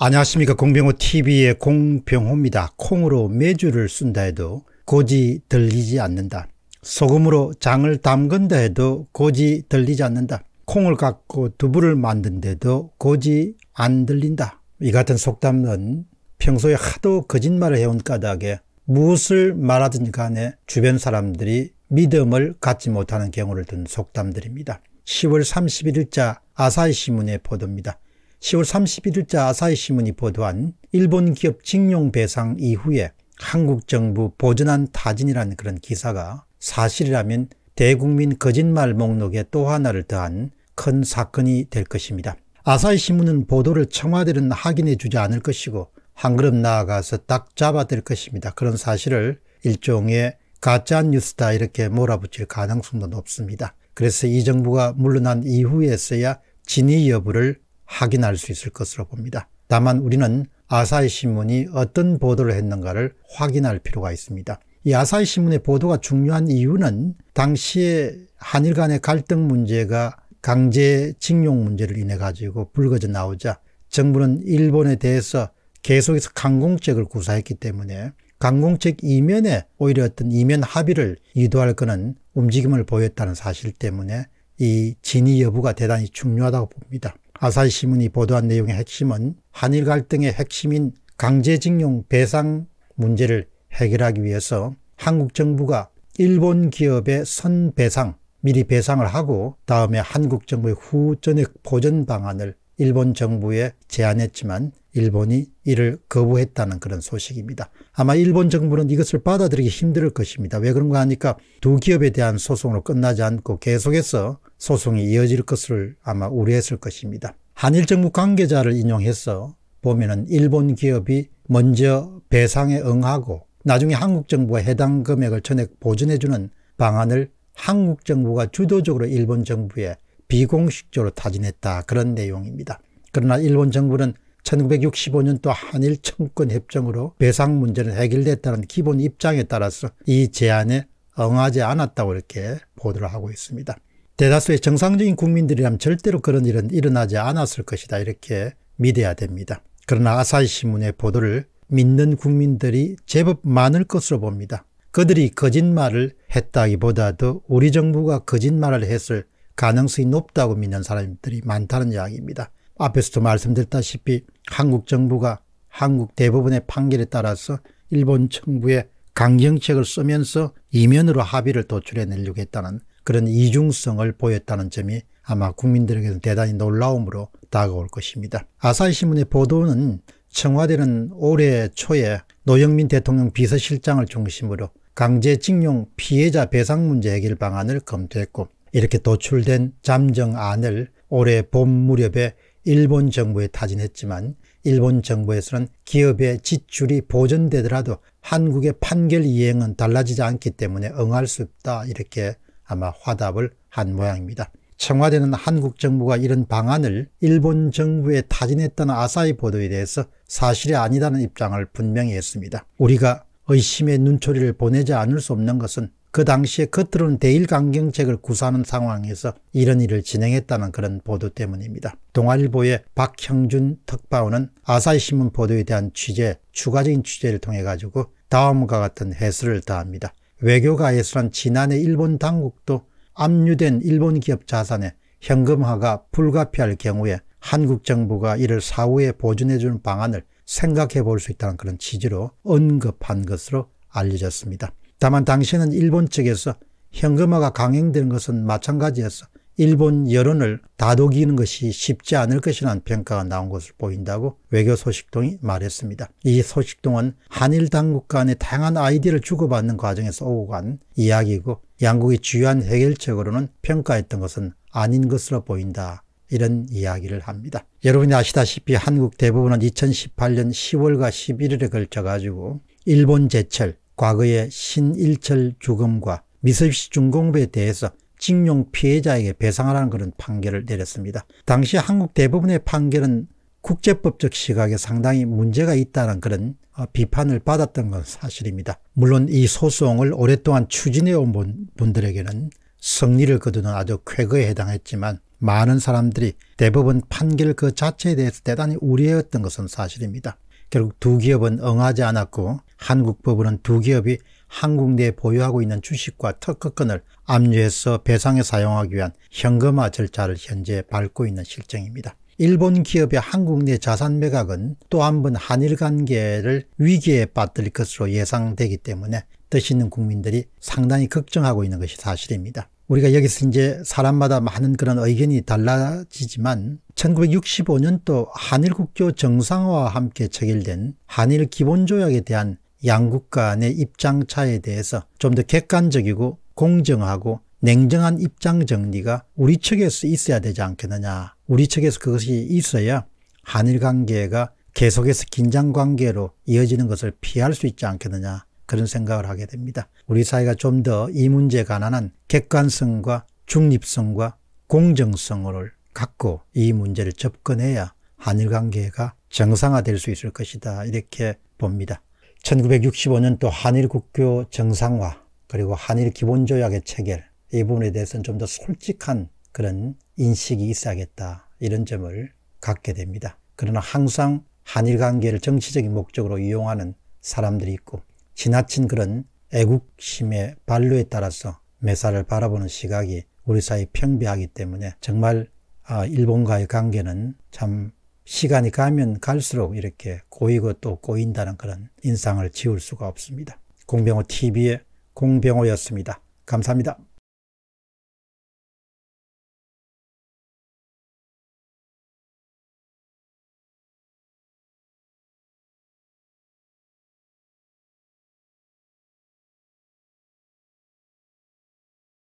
안녕하십니까 공병호 TV의 공병호입니다. 콩으로 매주를 쓴다 해도 고지 들리지 않는다. 소금으로 장을 담근다 해도 고지 들리지 않는다. 콩을 갖고 두부를 만든데도 고지 안 들린다. 이 같은 속담은 평소에 하도 거짓말을 해온 까닭에 무엇을 말하든 간에 주변 사람들이 믿음을 갖지 못하는 경우를 든 속담들입니다. 10월 31일자 아사히 신문의 보도입니다. 10월 31일자 아사히신문이 보도한 일본 기업 징용 배상 이후에 한국 정부 보존한 타진이라는 그런 기사가 사실이라면 대국민 거짓말 목록에 또 하나를 더한 큰 사건이 될 것입니다. 아사히신문은 보도를 청와대는 확인해 주지 않을 것이고 한 걸음 나아가서 딱 잡아들 것입니다. 그런 사실을 일종의 가짜뉴스다 이렇게 몰아붙일 가능성도 높습니다. 그래서 이 정부가 물러난 이후에서야 진위 여부를 확인할 수 있을 것으로 봅니다. 다만 우리는 아사히 신문이 어떤 보도를 했는가를 확인할 필요가 있습니다. 이 아사히 신문의 보도가 중요한 이유는 당시에 한일 간의 갈등 문제가 강제 징용 문제를 인해 가지고 불거져 나오자 정부는 일본에 대해서 계속해서 강공책을 구사했기 때문에 강공책 이면에 오히려 어떤 이면 합의를 유도할 거는 움직임을 보였다는 사실 때문에 이 진위 여부가 대단히 중요하다고 봅니다. 아사히 신문이 보도한 내용의 핵심은 한일 갈등의 핵심인 강제징용 배상 문제를 해결하기 위해서 한국 정부가 일본 기업의 선배상, 미리 배상을 하고 다음에 한국 정부의 후전액 보전 방안을 일본 정부에 제안했지만 일본이 이를 거부했다는 그런 소식입니다. 아마 일본 정부는 이것을 받아들이기 힘들 것입니다. 왜 그런가 하니까 두 기업에 대한 소송으로 끝나지 않고 계속해서 소송이 이어질 것을 아마 우려했을 것입니다. 한일 정부 관계자를 인용해서 보면은 일본 기업이 먼저 배상에 응하고 나중에 한국 정부가 해당 금액을 전액 보전해주는 방안을 한국 정부가 주도적으로 일본 정부에 비공식적으로 타진했다 그런 내용입니다. 그러나 일본 정부는 1965년 또 한일 청권 협정으로 배상 문제는 해결됐다는 기본 입장에 따라서 이 제안에 응하지 않았다고 이렇게 보도를 하고 있습니다. 대다수의 정상적인 국민들이라면 절대로 그런 일은 일어나지 않았을 것이다 이렇게 믿어야 됩니다. 그러나 아사히 신문의 보도를 믿는 국민들이 제법 많을 것으로 봅니다. 그들이 거짓말을 했다기보다도 우리 정부가 거짓말을 했을 가능성이 높다고 믿는 사람들이 많다는 이야기입니다. 앞에서도 말씀드렸다시피 한국 정부가 한국 대법원의 판결에 따라서 일본 정부에 강경책을 쓰면서 이면으로 합의를 도출해내려고 했다는 그런 이중성을 보였다는 점이 아마 국민들에게는 대단히 놀라움으로 다가올 것입니다. 아사히 신문의 보도는 청와대는 올해 초에 노영민 대통령 비서실장을 중심으로 강제징용 피해자 배상 문제 해결 방안을 검토했고 이렇게 도출된 잠정안을 올해 봄 무렵에 일본 정부에 타진했지만 일본 정부에서는 기업의 지출이 보전되더라도 한국의 판결 이행은 달라지지 않기 때문에 응할 수 없다 이렇게 아마 화답을 한 모양입니다. 청와대는 한국 정부가 이런 방안을 일본 정부에 타진했다는 아사히 보도에 대해서 사실이 아니다는 입장을 분명히 했습니다. 우리가 의심의 눈초리를 보내지 않을 수 없는 것은 그 당시에 겉으로는 대일 강경책을 구사하는 상황에서 이런 일을 진행했다는 그런 보도 때문입니다. 동아일보의 박형준 특파원은 아사히신문 보도에 대한 취재, 추가적인 취재를 통해 가지고 다음과 같은 해설을 다합니다. 외교가에서는 지난해 일본 당국도 압류된 일본 기업 자산의 현금화가 불가피할 경우에 한국 정부가 이를 사후에 보존해주는 방안을 생각해 볼 수 있다는 그런 취지로 언급한 것으로 알려졌습니다. 다만 당시에는 일본 측에서 현금화가 강행되는 것은 마찬가지였어 일본 여론을 다독이는 것이 쉽지 않을 것이라는 평가가 나온 것으로 보인다고 외교 소식통이 말했습니다. 이 소식통은 한일 당국 간의 다양한 아이디를 어 주고받는 과정에서 오고 간 이야기고 양국이 주요한 해결책으로는 평가했던 것은 아닌 것으로 보인다. 이런 이야기를 합니다. 여러분이 아시다시피 한국 대부분은 2018년 10월과 11월에 걸쳐 가지고 일본 제철, 과거의 신일철 주검과 미쓰비시 중공업에 대해서 징용 피해자에게 배상하라는 그런 판결을 내렸습니다. 당시 한국 대부분의 판결은 국제법적 시각에 상당히 문제가 있다는 그런 어, 비판을 받았던 건 사실입니다. 물론 이 소송을 오랫동안 추진해온 분들에게는 승리를 거두는 아주 쾌거에 해당했지만 많은 사람들이 대법원 판결 그 자체에 대해서 대단히 우려했던 것은 사실입니다. 결국 두 기업은 응하지 않았고 한국 법원은 두 기업이 한국 내에 보유하고 있는 주식과 특허권을 압류해서 배상에 사용하기 위한 현금화 절차를 현재 밟고 있는 실정입니다. 일본 기업의 한국 내 자산 매각은 또 한 번 한일 관계를 위기에 빠뜨릴 것으로 예상되기 때문에 뜻 있는 국민들이 상당히 걱정하고 있는 것이 사실입니다. 우리가 여기서 이제 사람마다 많은 그런 의견이 달라지지만 1965년도 한일 국교 정상화와 함께 체결된 한일 기본조약에 대한 양국 간의 입장 차에 대해서 좀 더 객관적이고 공정하고 냉정한 입장 정리가 우리 측에서 있어야 되지 않겠느냐. 우리 측에서 그것이 있어야 한일 관계가 계속해서 긴장 관계로 이어지는 것을 피할 수 있지 않겠느냐. 그런 생각을 하게 됩니다. 우리 사회가 좀 더 이 문제에 관한 객관성과 중립성과 공정성을 갖고 이 문제를 접근해야 한일 관계가 정상화될 수 있을 것이다. 이렇게 봅니다. 1965년 또 한일 국교 정상화 그리고 한일 기본조약의 체결 이 부분에 대해서는 좀 더 솔직한 그런 인식이 있어야겠다. 이런 점을 갖게 됩니다. 그러나 항상 한일 관계를 정치적인 목적으로 이용하는 사람들이 있고 지나친 그런 애국심의 반로에 따라서 매사를 바라보는 시각이 우리 사회 평배하기 때문에 정말 아, 일본과의 관계는 참 시간이 가면 갈수록 이렇게 고이고 또 고인다는 그런 인상을 지울 수가 없습니다. 공병호 TV의 공병호였습니다. 감사합니다.